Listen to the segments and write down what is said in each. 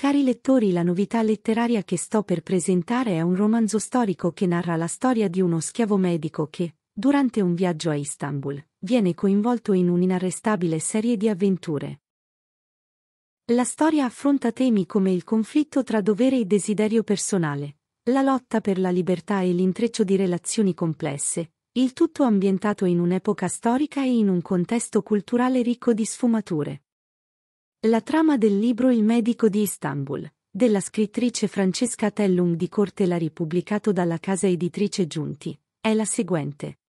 Cari lettori, la novità letteraria che sto per presentare è un romanzo storico che narra la storia di uno schiavo medico che, durante un viaggio a Istanbul, viene coinvolto in un'inarrestabile serie di avventure. La storia affronta temi come il conflitto tra dovere e desiderio personale, la lotta per la libertà e l'intreccio di relazioni complesse, il tutto ambientato in un'epoca storica e in un contesto culturale ricco di sfumature. La trama del libro Il medico di Istanbul, della scrittrice Francesca Tellum di Cortelari pubblicato dalla casa editrice Giunti, è la seguente.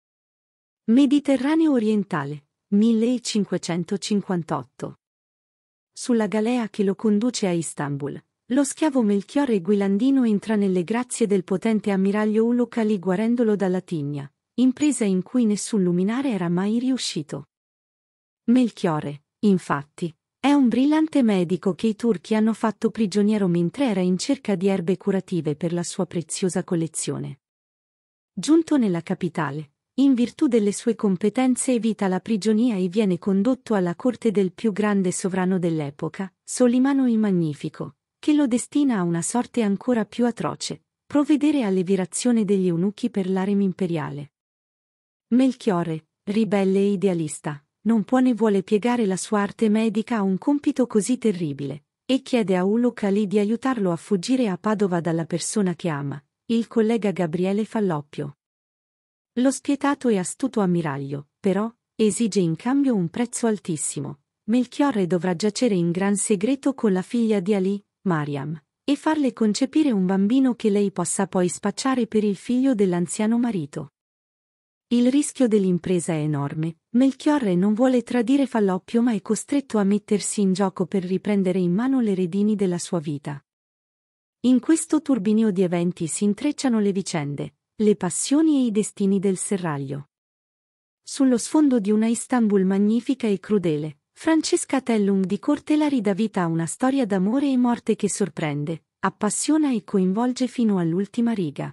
Mediterraneo orientale, 1558. Sulla galea che lo conduce a Istanbul, lo schiavo Melchiorre Guilandino entra nelle grazie del potente ammiraglio Ulocali guarendolo dalla tigna, impresa in cui nessun luminare era mai riuscito. Melchiorre, infatti, è un brillante medico che i turchi hanno fatto prigioniero mentre era in cerca di erbe curative per la sua preziosa collezione. Giunto nella capitale, in virtù delle sue competenze evita la prigionia e viene condotto alla corte del più grande sovrano dell'epoca, Solimano il Magnifico, che lo destina a una sorte ancora più atroce, provvedere all'evirazione degli eunuchi per l'arem imperiale. Melchiorre, ribelle e idealista, non può né vuole piegare la sua arte medica a un compito così terribile, e chiede a Uluk Ali di aiutarlo a fuggire a Padova dalla persona che ama, il collega Gabriele Falloppio. Lo spietato e astuto ammiraglio, però, esige in cambio un prezzo altissimo. Melchiorre dovrà giacere in gran segreto con la figlia di Ali, Mariam, e farle concepire un bambino che lei possa poi spacciare per il figlio dell'anziano marito. Il rischio dell'impresa è enorme. Melchiorre non vuole tradire Falloppio ma è costretto a mettersi in gioco per riprendere in mano le redini della sua vita. In questo turbinio di eventi si intrecciano le vicende, le passioni e i destini del serraglio. Sullo sfondo di una Istanbul magnifica e crudele, Francesca Tellum di Cortelari dà vita a una storia d'amore e morte che sorprende, appassiona e coinvolge fino all'ultima riga.